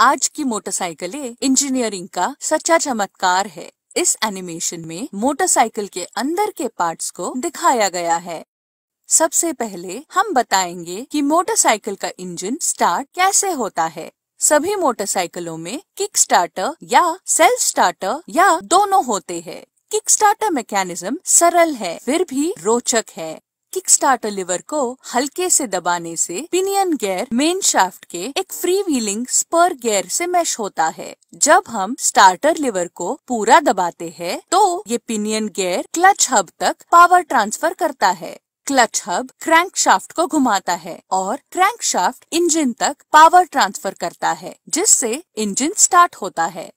आज की मोटरसाइकिलें इंजीनियरिंग का सच्चा चमत्कार है इस एनिमेशन में मोटरसाइकिल के अंदर के पार्ट्स को दिखाया गया है सबसे पहले हम बताएंगे कि मोटरसाइकिल का इंजन स्टार्ट कैसे होता है सभी मोटरसाइकिलों में किक स्टार्टर या सेल्फ स्टार्टर या दोनों होते हैं किक स्टार्टर मैकेनिज्म सरल है फिर भी रोचक है किक स्टार्टर लिवर को हल्के से दबाने से पिनियन गेयर मेन शाफ्ट के एक फ्री व्हीलिंग स्पर गेयर से मैश होता है जब हम स्टार्टर लिवर को पूरा दबाते हैं तो ये पिनियन गेयर क्लच हब तक पावर ट्रांसफर करता है क्लच हब क्रैंक शाफ्ट को घुमाता है और क्रैंक शाफ्ट इंजन तक पावर ट्रांसफर करता है जिससे इंजन स्टार्ट होता है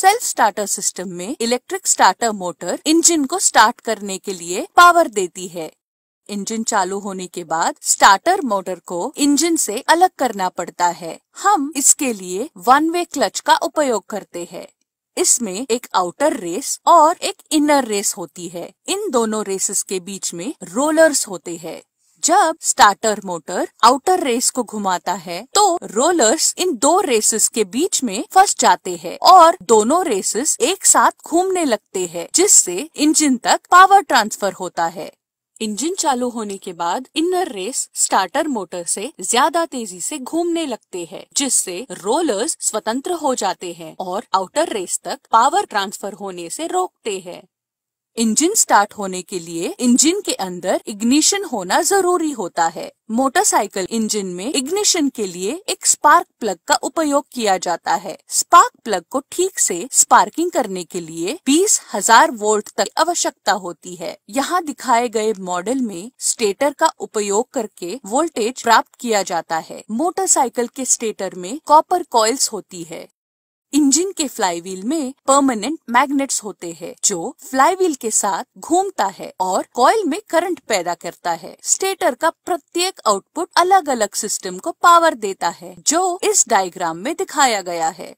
सेल्फ स्टार्टर सिस्टम में इलेक्ट्रिक स्टार्टर मोटर इंजन को स्टार्ट करने के लिए पावर देती है इंजन चालू होने के बाद स्टार्टर मोटर को इंजन से अलग करना पड़ता है हम इसके लिए वन वे क्लच का उपयोग करते हैं इसमें एक आउटर रेस और एक इनर रेस होती है इन दोनों रेसेस के बीच में रोलर्स होते हैं जब स्टार्टर मोटर आउटर रेस को घुमाता है तो रोलर्स इन दो रेसेस के बीच में फंस जाते हैं और दोनों रेसेस एक साथ घूमने लगते हैं जिससे इंजन तक पावर ट्रांसफर होता है इंजन चालू होने के बाद इनर रेस स्टार्टर मोटर से ज्यादा तेजी से घूमने लगते हैं जिससे रोलर्स स्वतंत्र हो जाते हैं और आउटर रेस तक पावर ट्रांसफर होने से रोकते हैं इंजन स्टार्ट होने के लिए इंजन के अंदर इग्निशन होना जरूरी होता है मोटरसाइकिल इंजन में इग्निशन के लिए एक स्पार्क प्लग का उपयोग किया जाता है स्पार्क प्लग को ठीक से स्पार्किंग करने के लिए बीस हजार वोल्ट तक आवश्यकता होती है यहाँ दिखाए गए मॉडल में स्टेटर का उपयोग करके वोल्टेज प्राप्त किया जाता है मोटरसाइकिल के स्टेटर में कॉपर कॉइल्स होती है इंजन के फ्लाईव्हील में परमानेंट मैग्नेट्स होते हैं जो फ्लाईव्हील के साथ घूमता है और कॉयल में करंट पैदा करता है स्टेटर का प्रत्येक आउटपुट अलग अलग सिस्टम को पावर देता है जो इस डायग्राम में दिखाया गया है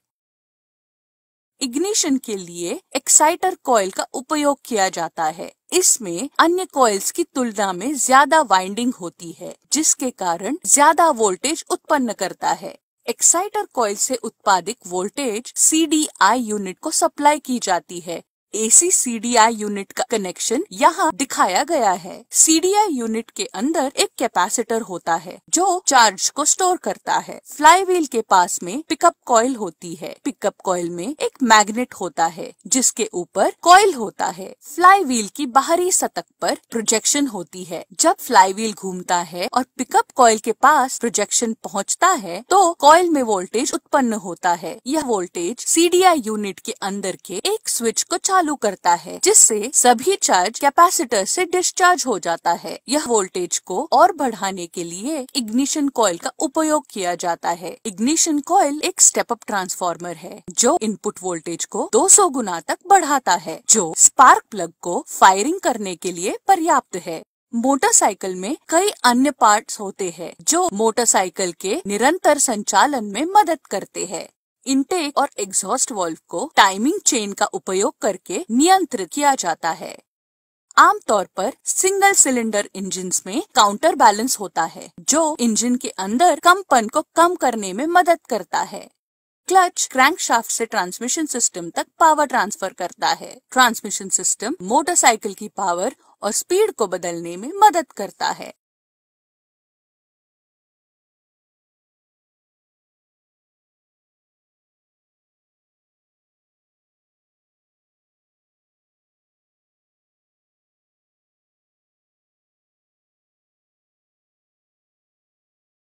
इग्निशन के लिए एक्साइटर कॉयल का उपयोग किया जाता है इसमें अन्य कॉइल्स की तुलना में ज्यादा वाइंडिंग होती है जिसके कारण ज्यादा वोल्टेज उत्पन्न करता है एक्साइटर कॉइल से उत्पादित वोल्टेज सी यूनिट को सप्लाई की जाती है एसी सीडीआई यूनिट का कनेक्शन यहाँ दिखाया गया है सीडीआई यूनिट के अंदर एक कैपेसिटर होता है जो चार्ज को स्टोर करता है फ्लाई व्हील के पास में पिकअप कॉयल होती है पिकअप कॉयल में एक मैग्नेट होता है जिसके ऊपर कॉयल होता है फ्लाई व्हील की बाहरी सतह पर प्रोजेक्शन होती है जब फ्लाई व्हील घूमता है और पिकअप कॉयल के पास प्रोजेक्शन पहुँचता है तो कॉयल में वोल्टेज उत्पन्न होता है यह वोल्टेज आई यूनिट के अंदर के एक स्विच को चालू करता है जिससे सभी चार्ज कैपेसिटर से डिस्चार्ज हो जाता है यह वोल्टेज को और बढ़ाने के लिए इग्निशन कॉयल का उपयोग किया जाता है इग्निशन कॉयल एक स्टेप अप ट्रांसफार्मर है जो इनपुट वोल्टेज को 200 गुना तक बढ़ाता है जो स्पार्क प्लग को फायरिंग करने के लिए पर्याप्त है मोटरसाइकिल में कई अन्य पार्ट्स होते हैं जो मोटरसाइकिल के निरंतर संचालन में मदद करते हैं इंटेक और एग्जॉस्ट वॉल्व को टाइमिंग चेन का उपयोग करके नियंत्रित किया जाता है आमतौर पर सिंगल सिलेंडर इंजिन में काउंटर बैलेंस होता है जो इंजन के अंदर कंपन को कम करने में मदद करता है क्लच क्रैंकशाफ्ट से ट्रांसमिशन सिस्टम तक पावर ट्रांसफर करता है ट्रांसमिशन सिस्टम मोटरसाइकिल की पावर और स्पीड को बदलने में मदद करता है